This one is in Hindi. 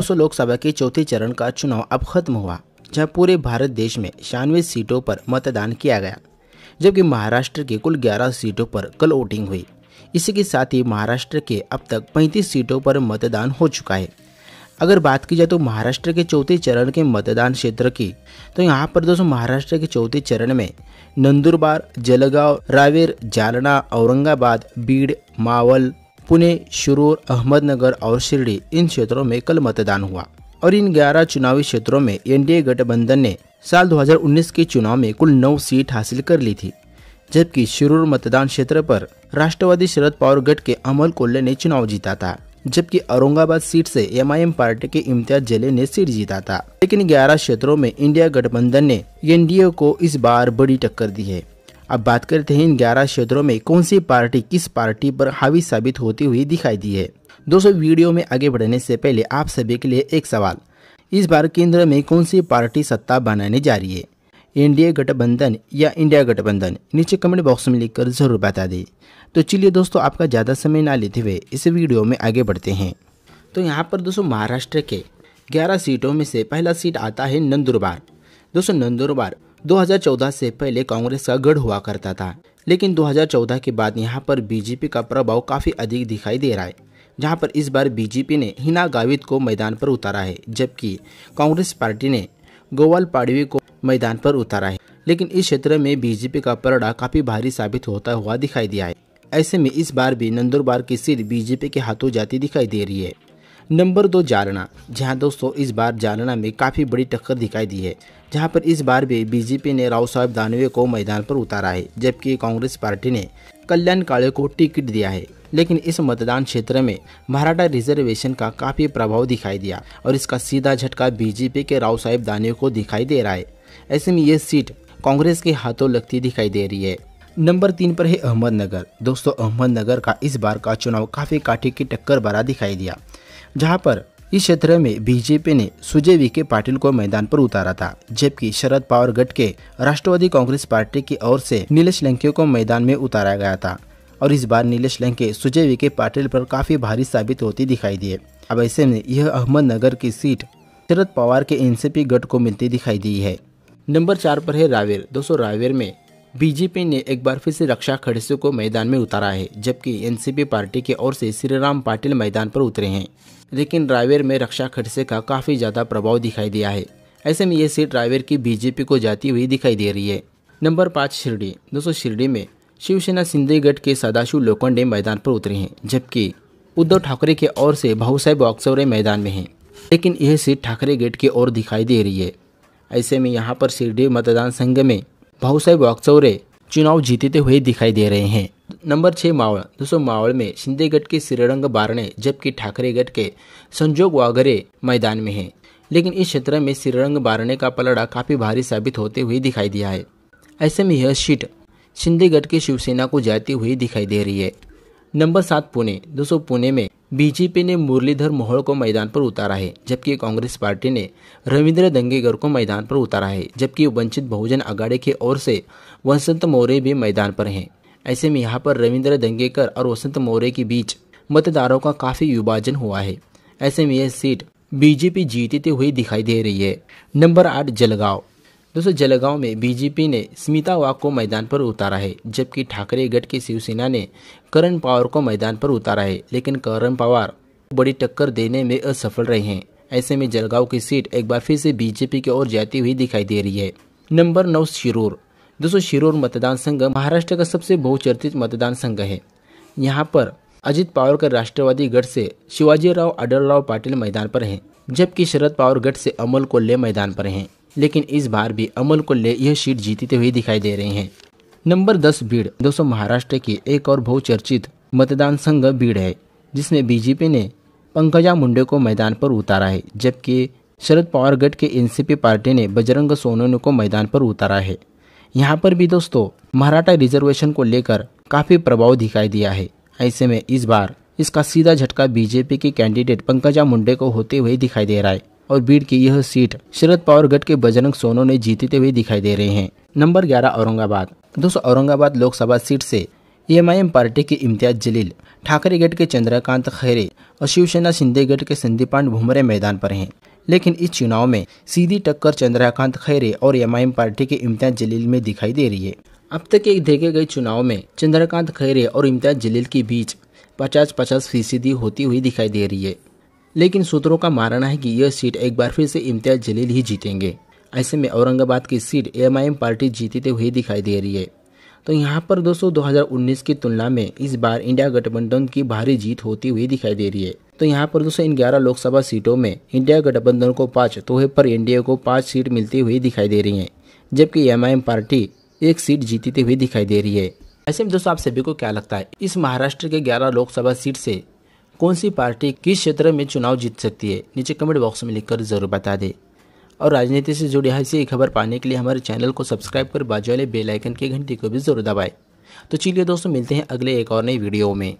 दोस्तों लोकसभा के चौथे चरण का चुनाव अब खत्म हुआ जहां पूरे भारत देश में छियानवे सीटों पर मतदान किया गया जबकि महाराष्ट्र की कुल 11 सीटों पर कल वोटिंग हुई इसी के साथ ही महाराष्ट्र के अब तक 35 सीटों पर मतदान हो चुका है अगर बात की जाए तो महाराष्ट्र के चौथे चरण के मतदान क्षेत्र की तो यहाँ पर दोस्तों महाराष्ट्र के चौथे चरण में नंदुरबार जलगांव रावेर जालना औरंगाबाद बीड़ मावल पुणे शिरूर अहमदनगर और शिरडी इन क्षेत्रों में कल मतदान हुआ और इन 11 चुनावी क्षेत्रों में एनडीए गठबंधन ने साल 2019 के चुनाव में कुल 9 सीट हासिल कर ली थी जबकि शिरूर मतदान क्षेत्र पर राष्ट्रवादी शरद पवार गट के अमल कोल्ले ने चुनाव जीता था जबकि औरंगाबाद सीट से एमआईएम पार्टी के इम्तियाज जले ने सीट जीता था लेकिन 11 क्षेत्रों में इंडिया गठबंधन ने एनडीए को इस बार बड़ी टक्कर दी है अब बात करते हैं इन ग्यारह क्षेत्रों में कौन सी पार्टी किस पार्टी पर हावी साबित होती हुई दिखाई दी है दोस्तों वीडियो में आगे बढ़ने से पहले आप सभी के लिए एक सवाल इस बार केंद्र में कौन सी पार्टी सत्ता बनाने जा रही है एनडीए गठबंधन या इंडिया गठबंधन नीचे कमेंट बॉक्स में लिखकर जरूर बता दें तो चलिए दोस्तों आपका ज़्यादा समय ना लेते हुए इस वीडियो में आगे बढ़ते हैं तो यहाँ पर दोस्तों महाराष्ट्र के ग्यारह सीटों में से पहला सीट आता है नंदुरबार दोस्तों नंदुरबार 2014 से पहले कांग्रेस का गढ़ हुआ करता था लेकिन 2014 के बाद यहाँ पर बीजेपी का प्रभाव काफ़ी अधिक दिखाई दे रहा है जहाँ पर इस बार बीजेपी ने हिना गावित को मैदान पर उतारा है जबकि कांग्रेस पार्टी ने गोवाल पाडवी को मैदान पर उतारा है लेकिन इस क्षेत्र में बीजेपी का परड़ा काफ़ी भारी साबित होता हुआ दिखाई दिया है ऐसे में इस बार भी नंदुरबार की सीट बीजेपी के हाथों जाती दिखाई दे रही है नंबर दो जालना जहां दोस्तों इस बार जालना में काफ़ी बड़ी टक्कर दिखाई दी है जहां पर इस बार भी बीजेपी ने राव साहब दानवे को मैदान पर उतारा है जबकि कांग्रेस पार्टी ने कल्याण काले को टिकट दिया है लेकिन इस मतदान क्षेत्र में मराठा रिजर्वेशन का काफ़ी प्रभाव दिखाई दिया और इसका सीधा झटका बीजेपी के राव साहेब दानवे को दिखाई दे रहा है ऐसे में ये सीट कांग्रेस के हाथों लगती दिखाई दे रही है नंबर तीन पर है अहमदनगर दोस्तों अहमदनगर का इस बार का चुनाव काफ़ी काठी की टक्कर भरा दिखाई दिया जहां पर इस क्षेत्र में बीजेपी ने सुजय विखे पाटिल को मैदान पर उतारा था जबकि शरद पवार गट के राष्ट्रवादी कांग्रेस पार्टी की ओर से नीलेश लंके को मैदान में उतारा गया था और इस बार नीलेश लंके सुजय विखे पाटिल पर काफी भारी साबित होती दिखाई दिए अब ऐसे में यह अहमदनगर की सीट शरद पवार के एनसीपी गट को मिलती दिखाई दी है नंबर चार पर है रावेर दोस्तों रावेर में बीजेपी ने एक बार फिर से रक्षा खड़से को मैदान में उतारा है जबकि एनसीपी पार्टी की ओर से श्री राम पाटिल मैदान पर उतरे हैं लेकिन रावेर में रक्षा खड़से का काफ़ी ज़्यादा प्रभाव दिखाई दिया है ऐसे में ये सीट रावेर की बीजेपी को जाती हुई दिखाई दे रही है नंबर पाँच शिरडी दोस्तों शिरडी में शिवसेना सिंधेगढ़ के सदाशिव लोखंडे मैदान पर उतरे हैं जबकि उद्धव ठाकरे के ओर से भाऊ साहेब वाक्सवरे मैदान में हैं लेकिन यह सीट ठाकरे गेट की ओर दिखाई दे रही है ऐसे में यहाँ पर शिरडी मतदान संघ में भाऊसाहेब वाकचौरे चुनाव जीतते हुए दिखाई दे रहे हैं नंबर छः मावल दोस्तों मावल में शिंदेगढ़ के श्रीरंग बारणे जबकि ठाकरेगढ़ के संजोग वागरे मैदान में हैं लेकिन इस क्षेत्र में श्रीरंग बारणे का पलड़ा काफ़ी भारी साबित होते हुए दिखाई दिया है ऐसे में यह सीट शिंदेगढ़ की शिवसेना को जाती हुई दिखाई दे रही है नंबर सात पुणे दोस्तों पुणे में बीजेपी ने मुरलीधर मोहड़ को मैदान पर उतारा है जबकि कांग्रेस पार्टी ने रविंद्र दंगेगर को मैदान पर उतारा है जबकि वंचित बहुजन अगाड़े की ओर से वसंत मौर्य भी मैदान पर हैं ऐसे में यहाँ पर रविंद्र दंगेकर और वसंत मौर्य के बीच मतदारों का काफ़ी विभाजन हुआ है ऐसे में यह सीट बीजेपी जीतते हुए दिखाई दे रही है नंबर आठ जलगांव दोस्तों जलगांव में बीजेपी ने स्मिता वाक को मैदान पर उतारा है जबकि ठाकरे गट की शिवसेना ने करण पवार को मैदान पर उतारा है लेकिन करण पवार बड़ी टक्कर देने में असफल रहे हैं ऐसे में जलगांव की सीट एक बार फिर से बीजेपी की ओर जाती हुई दिखाई दे रही है नंबर नौ शिरूर दोस्तों शिरूर मतदान संघ महाराष्ट्र का सबसे बहुचर्चित मतदान संघ है यहाँ पर अजित का राष्ट्रवादी गढ़ से शिवाजी अडल अडलराव पाटिल मैदान पर हैं जबकि शरद पावर गढ़ से अमल कोल्ले मैदान पर हैं लेकिन इस बार भी अमल को ले यह सीट जीतते हुए दिखाई दे रहे हैं नंबर दस बीड़ दोस्तों महाराष्ट्र की एक और बहुचर्चित मतदान संघ बीड़ है जिसमें बीजेपी ने पंकजा मुंडे को मैदान पर उतारा है जबकि शरद पवार गट के एनसीपी पार्टी ने बजरंग सोनोन को मैदान पर उतारा है यहाँ पर भी दोस्तों मराठा रिजर्वेशन को लेकर काफ़ी प्रभाव दिखाई दिया है ऐसे में इस बार इसका सीधा झटका बीजेपी के कैंडिडेट पंकजा मुंडे को होते हुए दिखाई दे रहा है और बीड की यह सीट शरद पवार गट के बजरंग सोनो ने जीतते हुए दिखाई दे रहे हैं नंबर ग्यारह औरंगाबाद दोस्तों औरंगाबाद लोकसभा सीट से एम e पार्टी के इम्तियाज जलील ठाकरे के चंद्रकांत खैरे और शिवसेना शिंदे के संदीपान भूमरे मैदान पर हैं लेकिन इस चुनाव में सीधी टक्कर चंद्रकांत खैरे और एमआईएम e पार्टी के इम्तियाज जलील में दिखाई दे रही है अब तक एक देखे गए चुनाव में चंद्रकांत खैरे और इम्तियाज जलील के बीच पचास पचास फीसदी होती हुई दिखाई दे रही है लेकिन सूत्रों का मानना है कि यह सीट एक बार फिर से इम्तियाज जलील ही जीतेंगे ऐसे में औरंगाबाद की सीट एमआईएम पार्टी जीतते हुए दिखाई दे रही है तो यहाँ पर दोस्तों 2019 की तुलना में इस बार इंडिया गठबंधन की भारी जीत होती हुई दिखाई दे रही है तो यहाँ पर दोस्तों इन ग्यारह लोकसभा सीटों में इंडिया गठबंधन को पाँच तो पर एनडीए को पाँच सीट मिलती हुई दिखाई दे रही है जबकि एम पार्टी एक सीट जीतती हुई दिखाई दे रही है ऐसे में दोस्तों आप सभी को क्या लगता है इस महाराष्ट्र के 11 लोकसभा सीट से कौन सी पार्टी किस क्षेत्र में चुनाव जीत सकती है नीचे कमेंट बॉक्स में लिखकर जरूर बता दें और राजनीति से जुड़ी हर सी खबर पाने के लिए हमारे चैनल को सब्सक्राइब कर बाजू वाले बेलाइकन की घंटी को भी जरूर दबाएँ तो चलिए दोस्तों मिलते हैं अगले एक और नई वीडियो में